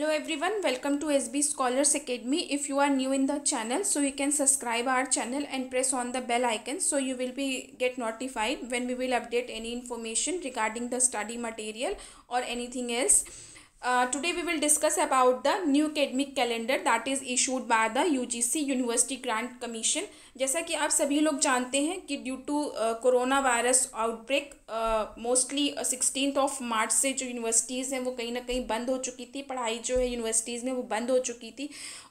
Hello everyone, welcome to SB Scholars Academy. If you are new in the channel, so you can subscribe our channel and press on the bell icon so you will be get notified when we will update any information regarding the study material or anything else. Uh, today we will discuss about the new academic calendar that is issued by the UGC University Grant Commission. जैसा कि आप सभी लोग जानते हैं कि due to corona virus outbreak mostly sixteen of March से जो यूनिवर्सिटीज़ हैं वो कहीं ना कहीं बंद हो चुकी थी पढ़ाई जो है यूनिवर्सिटीज़ में वो बंद हो चुकी थी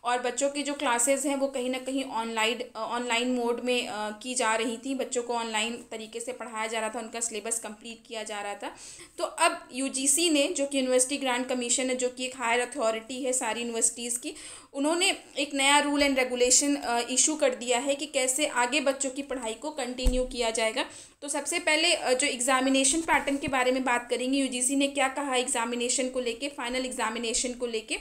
और बच्चों के जो क्लासेज हैं वो कहीं ना कहीं ऑनलाइन ऑनलाइन मोड में uh, की जा रही थी बच्चों को ऑनलाइन तरीके से पढ़ाया जा रहा था उनका सिलेबस कंप्लीट किया जा रहा था तो अब यू ने जो कि यूनिवर्सिटी ग्रांट कमीशन है जो कि एक हायर अथॉरिटी है सारी यूनिवर्सिटीज़ की उन्होंने एक नया रूल एंड रेगुलेशन इशू कर दिया है कि कैसे आगे बच्चों की पढ़ाई को कंटिन्यू किया जाएगा तो सबसे पहले जो एग्जामिनेशन पैटर्न के बारे में बात करेंगे यूजीसी ने क्या कहा एग्जामिनेशन को लेके फाइनल एग्जामिनेशन को लेकर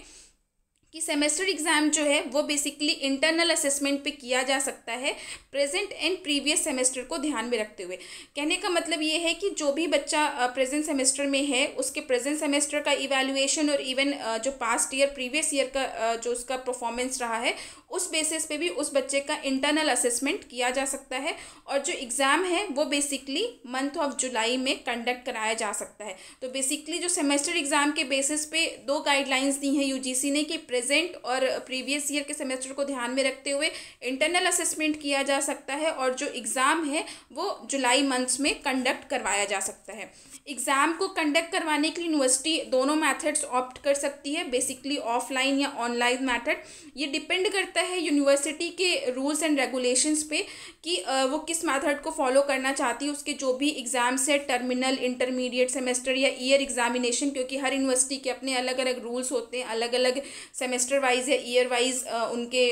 कि सेमेस्टर एग्ज़ाम जो है वो बेसिकली इंटरनल असेसमेंट पे किया जा सकता है प्रेजेंट एंड प्रीवियस सेमेस्टर को ध्यान में रखते हुए कहने का मतलब ये है कि जो भी बच्चा प्रेजेंट सेमेस्टर में है उसके प्रेजेंट सेमेस्टर का इवेलुएशन और इवन जो पास्ट ईयर प्रीवियस ईयर का जो उसका परफॉर्मेंस रहा है उस बेसिस पे भी उस बच्चे का इंटरनल असेसमेंट किया जा सकता है और जो एग्ज़ाम है वो बेसिकली मंथ ऑफ जुलाई में कंडक्ट कराया जा सकता है तो बेसिकली जो सेमेस्टर एग्ज़ाम के बेसिस पे दो गाइडलाइंस दी हैं यूजीसी ने कि प्रेजेंट और प्रीवियस ईयर के सेमेस्टर को ध्यान में रखते हुए इंटरनल असेसमेंट किया जा सकता है और जो एग्ज़ाम है वो जुलाई मंथ्स में कंडक्ट करवाया जा सकता है एग्ज़ाम को कंडक्ट करवाने के लिए यूनिवर्सिटी दोनों मैथड्स ऑप्ट कर सकती है बेसिकली ऑफलाइन या ऑनलाइन मैथड ये डिपेंड करता है यूनिवर्सिटी के रूल्स एंड रेगुलेशंस पे कि वो किस मैथड को फॉलो करना चाहती है उसके जो भी एग्ज़ाम्स है टर्मिनल इंटरमीडिएट सेमेस्टर या ईयर एग्जामिनेशन क्योंकि हर यूनिवर्सिटी के अपने अलग अलग रूल्स होते हैं अलग अलग सेमेस्टर वाइज या ईयर वाइज उनके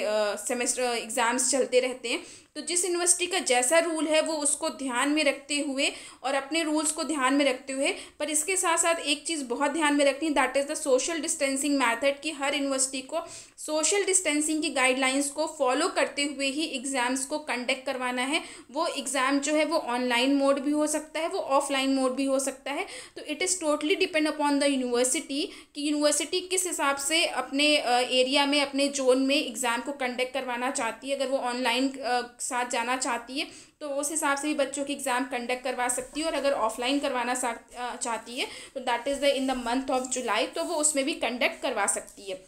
सेमेस्टर एग्ज़ाम्स चलते रहते हैं तो जिस यूनिवर्सिटी का जैसा रूल है वो उसको ध्यान में रखते हुए और अपने रूल्स को ध्यान में रखते हुए पर इसके साथ साथ एक चीज़ बहुत ध्यान में रखनी है that is the social distancing method कि हर यूनिवर्सिटी को सोशल डिस्टेंसिंग की गाइडलाइंस को फॉलो करते हुए ही एग्ज़ाम्स को कंडक्ट करवाना है वो एग्ज़ाम जो है वो ऑनलाइन मोड भी हो सकता है वो ऑफलाइन मोड भी हो सकता है तो it is totally depend upon the university कि यूनिवर्सिटी किस हिसाब से अपने एरिया में अपने जोन में एग्ज़ाम को कंडक्ट करवाना चाहती है अगर वो ऑनलाइन साथ जाना चाहती है तो उस हिसाब से भी बच्चों की एग्ज़ाम कंडक्ट करवा सकती है और अगर ऑफलाइन करवाना चाहती है तो that is the in the month of July तो वो उसमें भी कंडक्ट करवा सकती है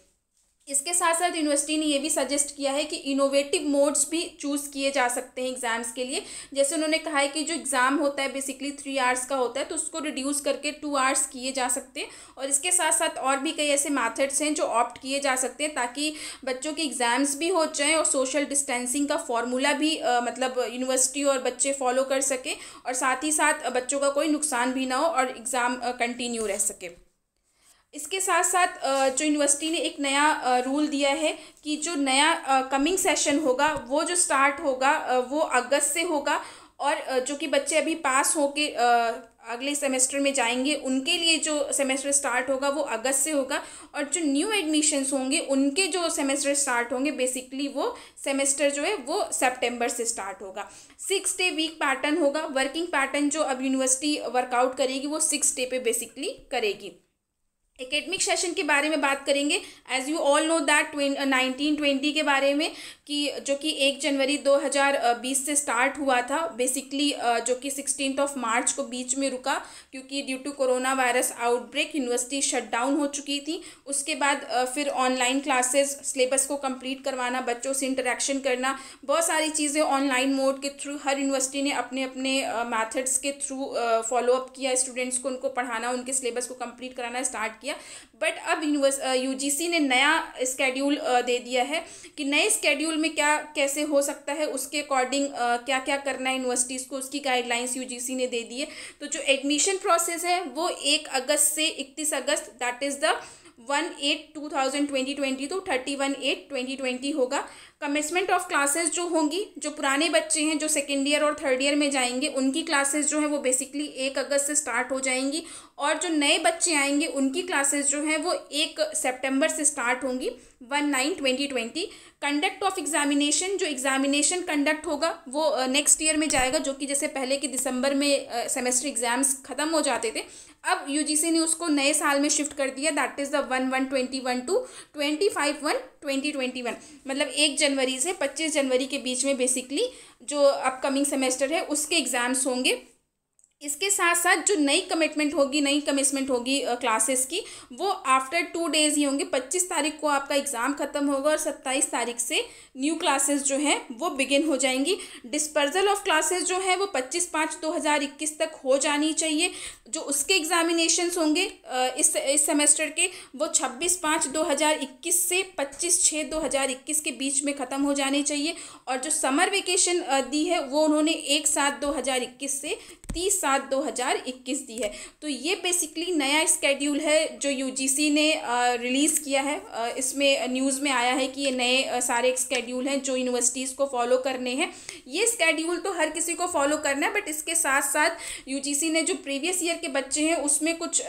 इसके साथ साथ यूनिवर्सिटी ने ये भी सजेस्ट किया है कि इनोवेटिव मोड्स भी चूज़ किए जा सकते हैं एग्ज़ाम्स के लिए जैसे उन्होंने कहा है कि जो एग्ज़ाम होता है बेसिकली थ्री आवर्स का होता है तो उसको रिड्यूस करके टू आवर्स किए जा सकते हैं और इसके साथ साथ और भी कई ऐसे मैथड्स हैं जो ऑप्ट किए जा सकते हैं ताकि बच्चों के एग्ज़ाम्स भी हो जाएँ और सोशल डिस्टेंसिंग का फॉर्मूला भी आ, मतलब यूनिवर्सिटी और बच्चे फॉलो कर सकें और साथ ही साथ बच्चों का कोई नुकसान भी ना हो और एग्ज़ाम कंटिन्यू रह सके इसके साथ साथ जो यूनिवर्सिटी ने एक नया रूल दिया है कि जो नया कमिंग सेशन होगा वो जो स्टार्ट होगा वो अगस्त से होगा और जो कि बच्चे अभी पास होके अगले सेमेस्टर में जाएंगे उनके लिए जो सेमेस्टर स्टार्ट होगा वो अगस्त से होगा और जो न्यू एडमिशन्स होंगे उनके जो सेमेस्टर स्टार्ट होंगे बेसिकली वो सेमेस्टर जो है वो सितंबर से स्टार्ट होगा सिक्स डे वीक पैटर्न होगा वर्किंग पैटर्न जो अब यूनिवर्सिटी वर्कआउट करेगी वो सिक्स डे पे बेसिकली करेगी एकेडमिक सेशन के बारे में बात करेंगे as you all know that nineteen twenty के बारे में कि जो कि एक जनवरी दो हज़ार uh, बीस से स्टार्ट हुआ था बेसिकली uh, जो कि सिक्सटीन ऑफ मार्च को बीच में रुका क्योंकि due to corona virus outbreak university shut down हो चुकी थी उसके बाद uh, फिर ऑनलाइन क्लासेस सिलेबस को कंप्लीट करवाना बच्चों से इंटरेक्शन करना बहुत सारी चीज़ें ऑनलाइन मोड के थ्रू हर यूनिवर्सिटी ने अपने अपने मैथड्स के थ्रू फॉलोअप किया स्टूडेंट्स को उनको पढ़ाना उनके सिलेबस को कंप्लीट कराना स्टार्ट किया किया बट अब यूनिवर्स यूजीसी ने नया स्केड्यूल दे दिया है कि नए स्केड्यूल में क्या कैसे हो सकता है उसके अकॉर्डिंग क्या क्या करना है यूनिवर्सिटीज़ को उसकी गाइडलाइंस यूजीसी ने दे दी है तो जो एडमिशन प्रोसेस है वो एक अगस्त से इकतीस अगस्त that is the one eight two thousand twenty twenty तो thirty one eight twenty twenty होगा कमिसमेंट ऑफ क्लासेस जो होंगी जो पुराने बच्चे हैं जो सेकेंड ईयर और थर्ड ईयर में जाएंगे उनकी क्लासेस जो है वो बेसिकली एक अगस्त से स्टार्ट हो जाएंगी और जो नए बच्चे आएंगे उनकी क्लासेस जो हैं वो एक सेप्टेम्बर से स्टार्ट होंगी one nine twenty twenty conduct of examination जो एग्जामिनेशन कंडक्ट होगा वो नेक्स्ट uh, ईयर में जाएगा जो कि जैसे पहले के दिसंबर में सेमेस्टर uh, एग्जाम्स ख़त्म हो जाते थे अब यूजीसी ने उसको नए साल में शिफ्ट कर दिया that is the one one twenty one two twenty five one twenty twenty one मतलब एक जनवरी से पच्चीस जनवरी के बीच में बेसिकली जो अपकमिंग सेमेस्टर है उसके एग्ज़ाम्स होंगे इसके साथ साथ जो नई कमिटमेंट होगी नई कमिशमेंट होगी क्लासेस की वो आफ्टर टू डेज ही होंगे पच्चीस तारीख को आपका एग्ज़ाम खत्म होगा और सत्ताईस तारीख से न्यू क्लासेस जो हैं वो बिगिन हो जाएंगी डिस्पर्जल ऑफ क्लासेस जो है वो पच्चीस पाँच दो हज़ार इक्कीस तक हो जानी चाहिए जो उसके एग्जामिनेशन होंगे इस इस सेमेस्टर के वो छब्बीस पाँच दो हज़ार इक्कीस से पच्चीस छः दो हज़ार इक्कीस के बीच में ख़त्म हो जाने चाहिए और जो समर वेकेशन दी है वो उन्होंने एक सात दो हज़ार इक्कीस से तीस सात दो हज़ार इक्कीस दी है तो ये बेसिकली नया स्केड्यूल है जो यूजीसी ने रिलीज़ किया है इसमें न्यूज़ में आया है कि ये नए सारे स्केड्यूल हैं जो यूनिवर्सिटीज़ को फॉलो करने हैं ये स्केड्यूल तो हर किसी को फॉलो करना है बट इसके साथ साथ यूजीसी ने जो प्रीवियस ईयर के बच्चे हैं उसमें कुछ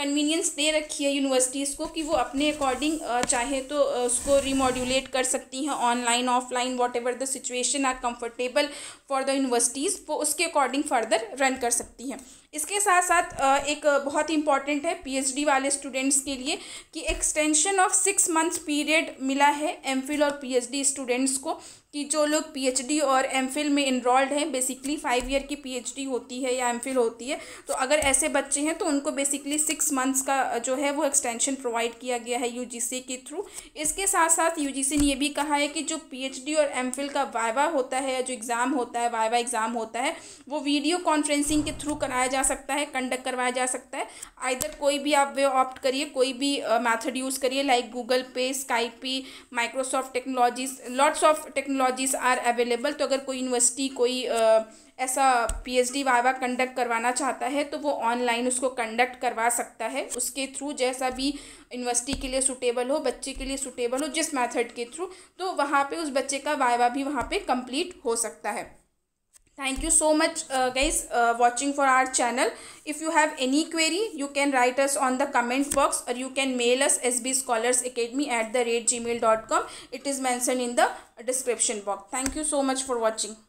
कन्वीनियंस दे रखी है यूनिवर्सिटीज़ को कि वो अपने अकॉर्डिंग चाहे तो उसको रिमोड्यूलेट कर सकती हैं online offline whatever the situation are comfortable for the universities वो उसके अकॉर्डिंग फर्दर रन कर सकती हैं इसके साथ साथ एक बहुत ही इंपॉर्टेंट है पीएचडी वाले स्टूडेंट्स के लिए कि extension of six months period मिला है एमफिल और पीएचडी स्टूडेंट्स को कि जो लोग पीएचडी और एमफिल में इनरोल्ड हैं बेसिकली फाइव ईयर की पीएचडी होती है या एमफिल होती है तो अगर ऐसे बच्चे हैं तो उनको बेसिकली सिक्स मंथ्स का जो है वो एक्सटेंशन प्रोवाइड किया गया है यूजीसी के थ्रू इसके साथ साथ यूजीसी ने ये भी कहा है कि जो पीएचडी और एमफिल का वाइवा होता है या जो एग्ज़ाम होता है वाइवा एग्ज़ाम होता है वो वीडियो कॉन्फ्रेंसिंग के थ्रू कराया जा जा सकता है कंडक्ट करवाया जा सकता है आइधर कोई भी आप वे ऑप्ट करिए कोई भी मैथड यूज़ करिए लाइक गूगल पे Skype Microsoft technologies lots of technologies are available तो अगर कोई यूनिवर्सिटी कोई uh, ऐसा पीएचडी वाइवा कंडक्ट करवाना चाहता है तो वो ऑनलाइन उसको कंडक्ट करवा सकता है उसके थ्रू जैसा भी यूनिवर्सिटी के लिए सुटेबल हो बच्चे के लिए सुटेबल हो जिस मेथड के थ्रू तो वहाँ पे उस बच्चे का वाइवा भी वहाँ पे कंप्लीट हो सकता है thank you so much uh, guys uh, watching for our channel if you have any query you can write us on the comment box or you can mail us sbscholarsacademy at the rate gmail.com it is mentioned in the description box thank you so much for watching